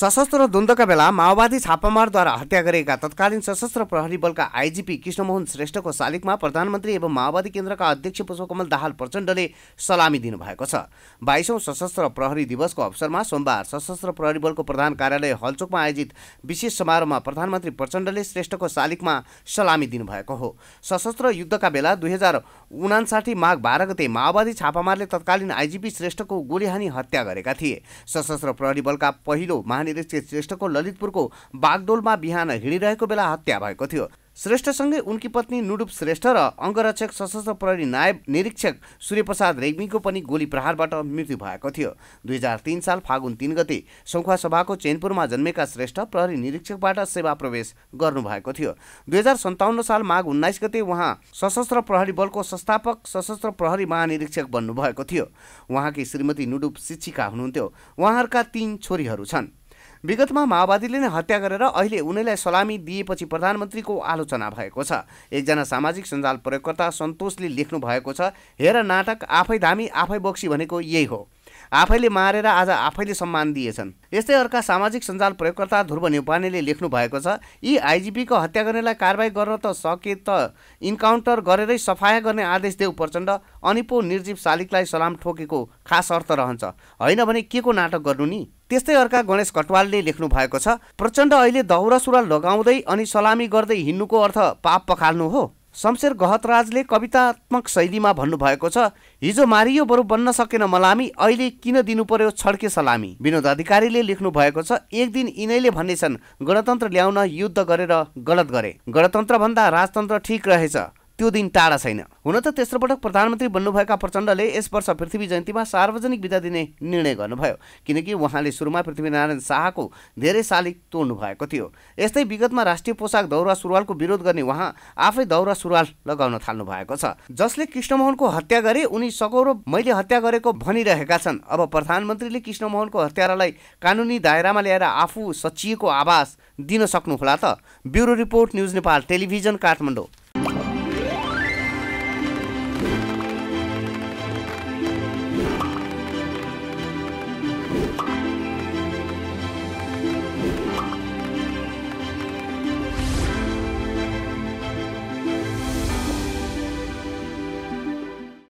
सशस्त्र द्वन्द्वका बेला माओवादी छापामारद्वारा हत्या गरेका तत्कालीन सशस्त्र प्रहरी बलका आइजिपी कृष्णमोहन श्रेष्ठको शालिगमा प्रधानमन्त्री एवं माओवादी केन्द्रका अध्यक्ष पुष्पकमल दाहाल प्रचण्डले सलामी दिनुभएको छ बाइसौँ सशस्त्र प्रहरी दिवसको अवसरमा सोमबार सशस्त्र प्रहरी बलको प्रधान कार्यालय हलचोकमा आयोजित विशेष समारोहमा प्रधानमन्त्री प्रचण्डले श्रेष्ठको शालिगमा सलामी दिनुभएको हो सशस्त्र युद्धका बेला दुई हजार उनासाठी माघ बाह्र गते माओवादी छापामारले तत्कालीन आइजिपी श्रेष्ठको गोलीहानी हत्या गरेका थिए सशस्त्र प्रहरी बलका पहिलो महा महानिरीक्षक श्रेष्ठको ललितपुरको बागडोलमा बिहान हिँडिरहेको बेला हत्या भएको थियो श्रेष्ठसँगै उनकी पत्नी नुडुप श्रेष्ठ र अङ्गरक्षक सशस्त्र प्रहरी नायब निरीक्षक सूर्यप्रसाद रेग्मीको पनि गोली प्रहारबाट मृत्यु भएको थियो दुई हजार तिन साल फागुन तिन गते सौखुवा सभाको चेनपुरमा जन्मेका श्रेष्ठ प्रहरी निरीक्षकबाट सेवा प्रवेश गर्नुभएको थियो दुई हजार सन्ताउन्न साल माघ उन्नाइस गते उहाँ सशस्त्र प्रहरी बलको संस्थापक सशस्त्र प्रहरी महानिरीक्षक बन्नुभएको थियो उहाँकी श्रीमती नुडुप शिक्षिका हुनुहुन्थ्यो उहाँहरूका तीन छोरीहरू छन् विगतमा माओवादीले नै हत्या गरेर अहिले उनीलाई सलामी दिएपछि प्रधानमन्त्रीको आलोचना भएको छ एकजना सामाजिक सञ्जाल प्रयोगकर्ता सन्तोषले लेख्नु भएको छ हेर नाटक आफै धामी आफै बक्सी भनेको यही हो आफैले मारेर आज आफैले सम्मान दिएछन् यस्तै अर्का सामाजिक सञ्जाल प्रयोगकर्ता ध्रुव न्युपानेले लेख्नु भएको छ यी आइजिपीको हत्या गर्नेलाई कारवाही गर्न त सके त इन्काउन्टर गरेरै सफाया गर्ने आदेश देऊ प्रचण्ड अनि पो निर्जीव शालिकलाई सलाम ठोकेको खास अर्थ रहन्छ होइन भने के को नाटक गर्नु नि त्यस्तै अर्का गणेश कटवालले लेख्नु भएको छ प्रचण्ड अहिले दौरा सुरुवाल लगाउँदै अनि सलामी गर्दै हिँड्नुको अर्थ पाप पखाल्नु हो शमशेर गहतराजले कवितात्मक शैलीमा भन्नुभएको छ हिजो मारियो बरु बन्न सकेन मलामी अहिले किन दिनु पर्यो छड्के सलामी विनोद अधिकारीले लेख्नु भएको छ एक दिन यिनैले भन्नेछन् गणतन्त्र ल्याउन युद्ध गरेर गलत गरे गणतन्त्र भन्दा राजतन्त्र ठिक रहेछ त्यो दिन टाढा छैन हुन त तेस्रो पटक प्रधानमन्त्री बन्नुभएका प्रचण्डले यस वर्ष पृथ्वी जयन्तीमा सार्वजनिक विदा दिने निर्णय गर्नुभयो किनकि उहाँले सुरुमा पृथ्वीनारायण शाहको धेरै शालिक तोड्नु भएको थियो यस्तै विगतमा राष्ट्रिय पोसाक दौरा सुरुवालको विरोध गर्ने उहाँ आफै दौरा सुरुवाल लगाउन थाल्नु भएको छ जसले कृष्णमोहनको हत्या गरे उनी सगौरव मैले हत्या गरेको भनिरहेका छन् अब प्रधानमन्त्रीले कृष्णमोहनको हत्यारालाई कानुनी दायरामा ल्याएर आफू सचिएको आवास दिन सक्नुहोला त bureau report news Nepal television Kathmandu